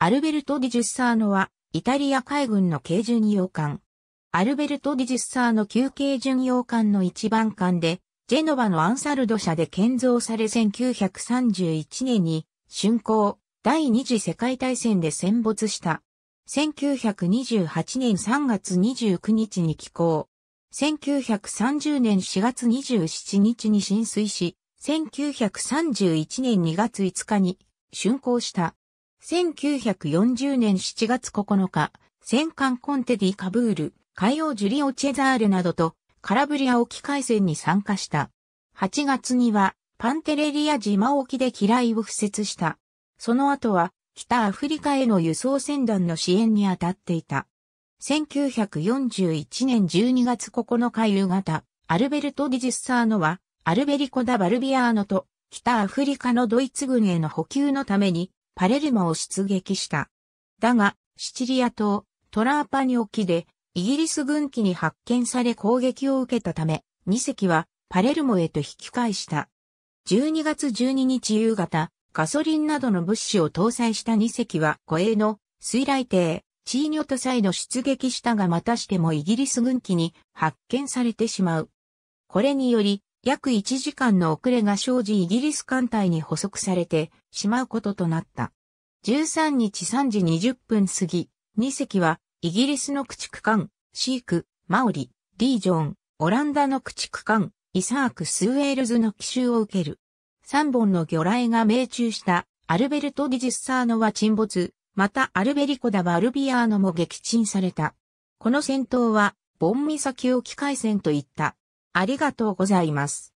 アルベルト・ディ・ジュッサーノは、イタリア海軍の軽巡洋艦。アルベルト・ディ・ジュッサーノ旧軽巡洋艦の一番艦で、ジェノバのアンサルド社で建造され1931年に、竣工、第二次世界大戦で戦没した。1928年3月29日に寄港。1930年4月27日に浸水し、1931年2月5日に竣工した。1940年7月9日、戦艦コンテディカブール、海洋ジュリオ・チェザールなどと、カラブリア沖海戦に参加した。8月には、パンテレリア島沖で機雷を敷設した。その後は、北アフリカへの輸送船団の支援に当たっていた。1941年12月9日夕方、アルベルト・ディジッサーノは、アルベリコ・ダ・バルビアーノと、北アフリカのドイツ軍への補給のために、パレルマを出撃した。だが、シチリア島、トラーパニ沖で、イギリス軍機に発見され攻撃を受けたため、2隻はパレルモへと引き返した。12月12日夕方、ガソリンなどの物資を搭載した2隻は護衛の水雷艇、チーニョトサイド出撃したがまたしてもイギリス軍機に発見されてしまう。これにより、約1時間の遅れが生じイギリス艦隊に捕捉されてしまうこととなった。13日3時20分過ぎ、2隻は、イギリスの駆逐艦、シーク、マオリ、リージョン、オランダの駆逐艦、イサーク・スウェールズの奇襲を受ける。3本の魚雷が命中したアルベルト・ディジッサーノは沈没、またアルベリコダ・バルビアーノも撃沈された。この戦闘は、ボンミサキ沖海戦といった。ありがとうございます。